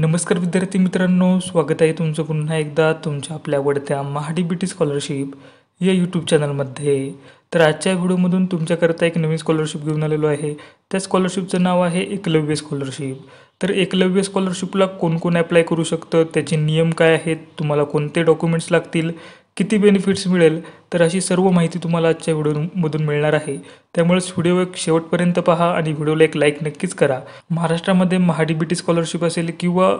नमस्कार विद्यार्थी मित्रांनो स्वागत आहे तुमचं पुन्हा एकदा तुमच्या आपल्या आवडत्या महाडी बी टी स्कॉलरशिप या यूट्यूब चॅनलमध्ये तर आजच्या व्हिडिओमधून तुमच्याकरता एक नवीन स्कॉलरशिप घेऊन आलेलो आहे त्या स्कॉलरशिपचं नाव आहे एकलव्य स्कॉलरशिप तर एकलव्य स्कॉलरशिपला कोण कोण अप्लाय करू शकतं त्याचे नियम काय आहेत तुम्हाला कोणते डॉक्युमेंट्स लागतील किती बेनिफिट्स मिळेल तर अशी सर्व माहिती तुम्हाला आजच्या व्हिडिओमधून मिळणार आहे त्यामुळेच व्हिडिओ एक शेवटपर्यंत पहा आणि व्हिडिओला एक लाईक नक्कीच करा महाराष्ट्रामध्ये महाडीबीटी स्कॉलरशिप असेल किंवा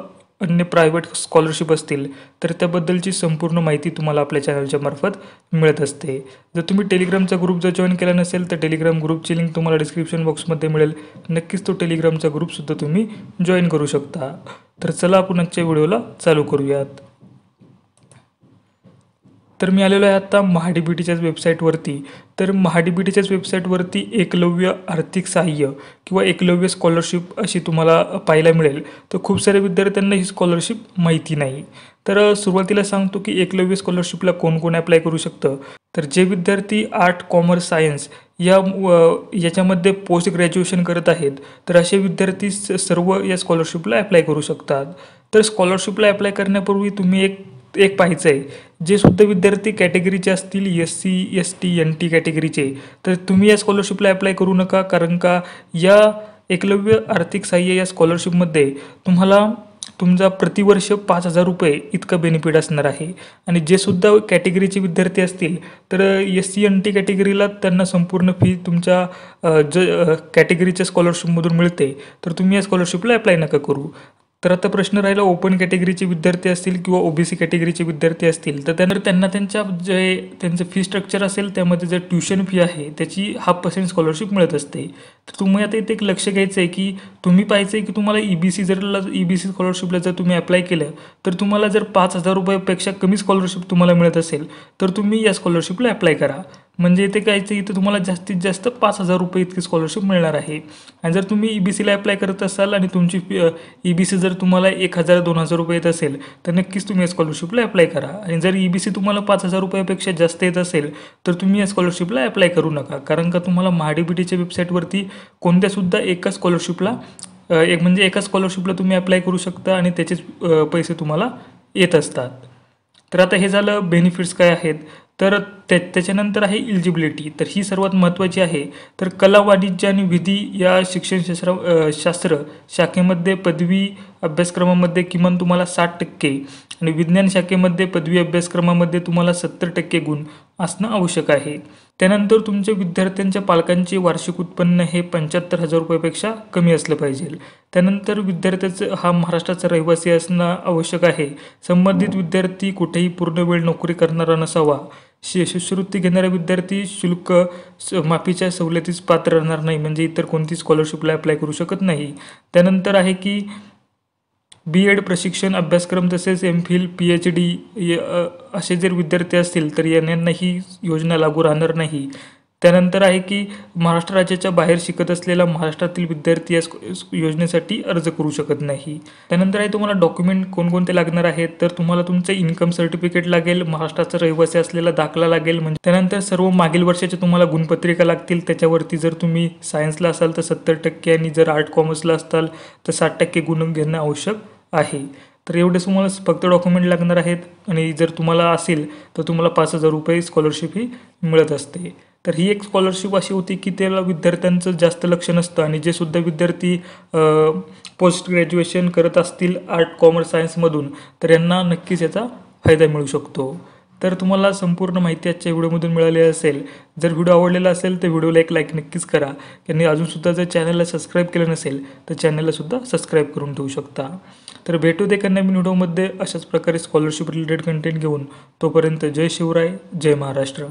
अन्य प्रायव्हेट स्कॉलरशिप असतील तर त्याबद्दलची संपूर्ण माहिती तुम्हाला आपल्या चॅनलच्या मार्फत मिळत असते जर तुम्ही टेलिग्रामचा ग्रुप जर जॉईन केला नसेल तर टेलिग्राम ग्रुपची लिंक तुम्हाला डिस्क्रिप्शन बॉक्समध्ये मिळेल नक्कीच तो टेलिग्रामचा ग्रुपसुद्धा तुम्ही जॉईन करू शकता तर चला आपण आजच्या व्हिडिओला चालू करूयात तर मी आलेलो आहे आत्ता टीच्याच वेबसाईटवरती तर महाडी टीच्याच वेबसाईटवरती एकलव्य आर्थिक सहाय्य किंवा एकलव्य स्कॉलरशिप अशी तुम्हाला पाहायला मिळेल तर खूप साऱ्या विद्यार्थ्यांना ही स्कॉलरशिप माहिती नाही तर सुरुवातीला सांगतो की एकलव्य स्कॉलरशिपला कोण कोण अप्लाय करू शकतं तर जे विद्यार्थी आर्ट कॉमर्स सायन्स या याच्यामध्ये पोस्ट ग्रॅज्युएशन करत आहेत तर असे विद्यार्थी सर्व या स्कॉलरशिपला अप्लाय करू शकतात तर स्कॉलरशिपला अप्लाय करण्यापूर्वी तुम्ही एक एक पाहायचं आहे जे सुद्धा विद्यार्थी कॅटेगरीचे असतील S C S T N T कॅटेगरीचे तर तुम्ही या स्कॉलरशिपला अप्लाय करू नका कारण का या एकलव्य आर्थिक सहाय्य या स्कॉलरशिपमध्ये तुम्हाला तुमचा प्रतिवर्ष पाच हजार रुपये इतकं बेनिफिट असणार आहे आणि जे सुद्धा कॅटेगरीचे विद्यार्थी असतील तर एस सी एन टी कॅटेगरीला त्यांना संपूर्ण फी तुमच्या ज कॅटेगरीच्या स्कॉलरशिपमधून मिळते तर तुम्ही या स्कॉलरशिपला अप्लाय नका करू तर आता प्रश्न राहिला ओपन कॅटेगरीचे विद्यार्थी असतील किंवा ओबीसी कॅटेगरीचे विद्यार्थी असतील तर त्यानंतर त्यांना त्यांच्या जे त्यांचं फी स्ट्रक्चर असेल त्यामध्ये जर ट्युशन फी आहे त्याची हाफ पर्सेंट स्कॉलरशिप मिळत असते तर तुम्ही आता इथे एक लक्ष घ्यायचं आहे की तुम्ही पाहायचं आहे की तुम्हाला ई बी सी जर ई बी सी स्कॉलरशिपला जर तुम्ही अप्लाय केलं तर तुम्हाला जर पाच हजार रुपयापेक्षा कमी स्कॉलरशिप तुम्हाला मिळत असेल तर तुम्ही या स्कॉलरशिपला अप्लाय करा म्हणजे इथे कायचं इथं तुम्हाला जास्तीत जास्त पाच हजार रुपये इतकी स्कॉलरशिप मिळणार आहे आणि जर तुम्ही ई बी सीला अप्लाय करत असाल आणि तुमची ई बी सी जर तुम्हाला एक हजार दोन हजार रुपये येत असेल तर नक्कीच तुम्ही या स्कॉलरशिपला अप्लाय करा आणि जर ई बी सी तुम्हाला पाच हजार रुपयापेक्षा जास्त येत असेल तर तुम्ही या स्कॉलरशिपला अप्लाय करू नका कारण का तुम्हाला महाडीबीटीच्या वेबसाईटवरती कोणत्यासुद्धा एका स्कॉलरशिपला एक म्हणजे एका स्कॉलरशिपला तुम्ही अप्लाय करू शकता आणि त्याचेच पैसे तुम्हाला येत असतात तर आता हे झालं बेनिफिट्स काय आहेत तर त्या त्याच्यानंतर आहे इलिजिबिलिटी तर ही सर्वात महत्त्वाची आहे तर कला वाणिज्य आणि विधी या शिक्षणशास्त्र शास्त्र शाखेमध्ये पदवी अभ्यासक्रमामध्ये किमान तुम्हाला साठ टक्के आणि विज्ञान शाखेमध्ये पदवी अभ्यासक्रमामध्ये तुम्हाला सत्तर टक्के गुण असणं आवश्यक आहे त्यानंतर तुमच्या विद्यार्थ्यांच्या पालकांचे वार्षिक उत्पन्न हे पंच्याहत्तर हजार रुपयापेक्षा कमी असलं पाहिजे त्यानंतर विद्यार्थ्याचं हा महाराष्ट्राचा रहिवासी असणं आवश्यक आहे संबंधित विद्यार्थी कुठेही पूर्ण वेळ नोकरी करणारा नसावा शिष्यवृत्ती घेणारा विद्यार्थी शुल्क माफीच्या सवलतीस पात्र राहणार नाही म्हणजे इतर कोणती स्कॉलरशिपला अप्लाय करू शकत नाही त्यानंतर आहे की बी एड प्रशिक्षण अभ्यासक्रम तसेच M Phil P H D असे जर विद्यार्थी असतील तर यांनाही योजना लागू राहणार नाही त्यानंतर आहे की महाराष्ट्र राज्याच्या बाहेर शिकत असलेला महाराष्ट्रातील विद्यार्थी या योजनेसाठी अर्ज करू शकत नाही त्यानंतर आहे तुम्हाला डॉक्युमेंट कोणकोणते लागणार आहेत तर तुम्हाला तुमचं इन्कम सर्टिफिकेट लागेल महाराष्ट्राचा रहिवासी असलेला दाखला लागेल म्हणजे त्यानंतर सर्व मागील वर्षाच्या तुम्हाला गुणपत्रिका लागतील त्याच्यावरती जर तुम्ही सायन्सला असाल तर सत्तर टक्के आणि जर आर्ट कॉमर्सला असाल तर साठ टक्के गुण घेणं आवश्यक आहे तर एवढेच तुम्हाला फक्त डॉक्युमेंट लागणार आहेत आणि जर तुम्हाला असेल तर तुम्हाला पाच हजार रुपये स्कॉलरशिपही मिळत असते तर ही एक स्कॉलरशिप अशी होती की त्याला विद्यार्थ्यांचं जास्त लक्ष नसतं आणि जे सुद्धा विद्यार्थी पोस्ट ग्रॅज्युएशन करत असतील आर्ट कॉमर्स सायन्समधून तर यांना नक्कीच याचा फायदा मिळू शकतो तर तुम्हाला संपूर्ण माहिती आजच्या व्हिडिओमधून मिळाली असेल जर व्हिडिओ आवडलेला असेल तर व्हिडिओला एक लाईक नक्कीच करा आणि अजूनसुद्धा जर चॅनलला सबस्क्राईब केलं नसेल तर चॅनललासुद्धा सबस्क्राईब करून ठेवू शकता तर भेटू दे मी व्हिडिओमध्ये अशाच प्रकारे स्कॉलरशिप रिलेटेड कंटेंट घेऊन तोपर्यंत जय शिवराय जय महाराष्ट्र